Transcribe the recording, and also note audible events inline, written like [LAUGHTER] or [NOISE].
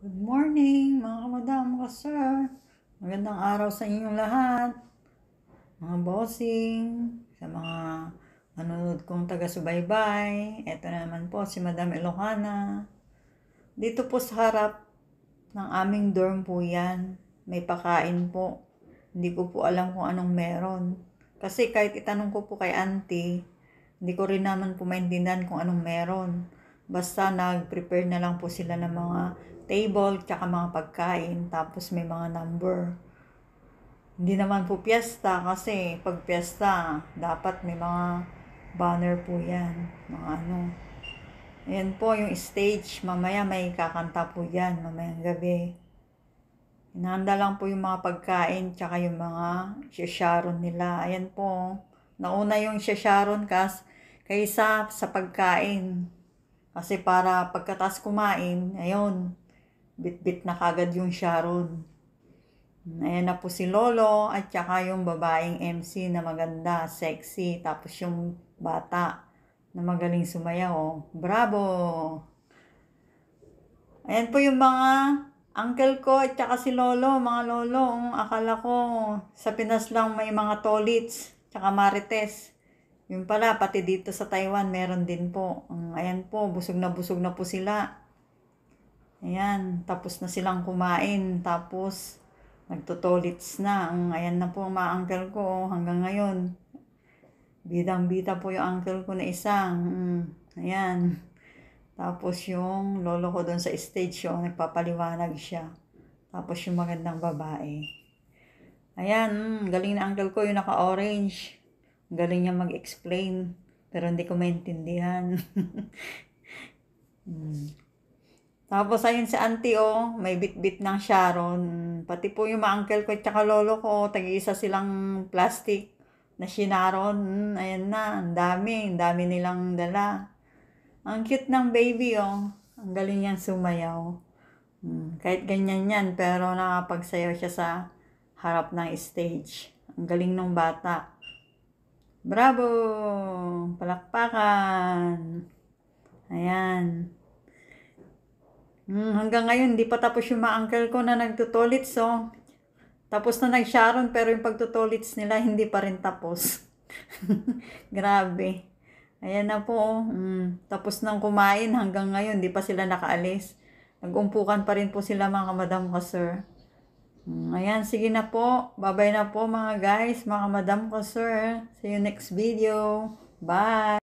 Good morning mga kamadam, mga sir. Magandang araw sa inyong lahat. Mga bossing, sa mga manunod kong taga-subaybay. Ito naman po si Madam Elokana. Dito po sa harap ng aming dorm po yan. May pakain po. Hindi ko po alam kung anong meron. Kasi kahit itanong ko po kay auntie, hindi ko rin naman po maintindihan kung anong meron. Basta nag-prepare na lang po sila ng mga table, tsaka mga pagkain, tapos may mga number. Hindi naman po piyesta kasi pag piyesta, dapat may mga banner po yan, mga ano. Ayan po yung stage, mamaya may kakanta po yan, mamayang gabi. Inahanda lang po yung mga pagkain, tsaka yung mga shasharon nila. Ayan po, nauna yung shasharon kas, kaysa sa pagkain. Kasi para pagkatas kumain, ayun, Bitbit na kagad yung Sharon. Ayan na po si Lolo at saka yung babaeng MC na maganda, sexy. Tapos yung bata na magaling sumayaw. Oh. Bravo! Ayan po yung mga uncle ko at saka si Lolo, mga Lolo. Um, akala ko sa Pinas lang may mga tolits saka marites. Yung pala, pati dito sa Taiwan meron din po. ayan po, busog na busog na po sila. Ayan, tapos na silang kumain. Tapos, nagtotolits na. Ang, ayan na po ang mga uncle ko oh, hanggang ngayon. Bidang-bida po yung uncle ko na isang. Mm, ayan. Tapos yung lolo ko doon sa stage, yung oh, nagpapaliwanag siya. Tapos yung magandang babae. Ayan, mm, galing na uncle ko yung naka-orange. Galing niya mag-explain. Pero hindi ko maintindihan. [LAUGHS] mm. Tapos, ayun si auntie, oh, may bitbit -bit ng Sharon. Pati po yung mga uncle ko at saka lolo ko, oh, tag-iisa silang plastic na Shinaron. Mm, ayan na, ang dami, ang dami nilang dala. Ang cute ng baby, oh. Ang galing niyang sumayaw. Mm, kahit ganyan yan, pero nakapagsayaw siya sa harap ng stage. Ang galing ng bata. Bravo! Palakpakan! Ayan. Hmm, hanggang ngayon, hindi pa tapos yung ma uncle ko na nagtutolits, so tapos na nag-sharon, pero yung pagtutolits nila, hindi pa rin tapos. [LAUGHS] Grabe. Ayan na po. Hmm, tapos nang kumain hanggang ngayon, hindi pa sila nakaalis. Nagumpukan pa rin po sila mga madam ko, sir. Hmm, ayan, sige na po. Babay na po mga guys, mga madam ko, sir. See you next video. Bye!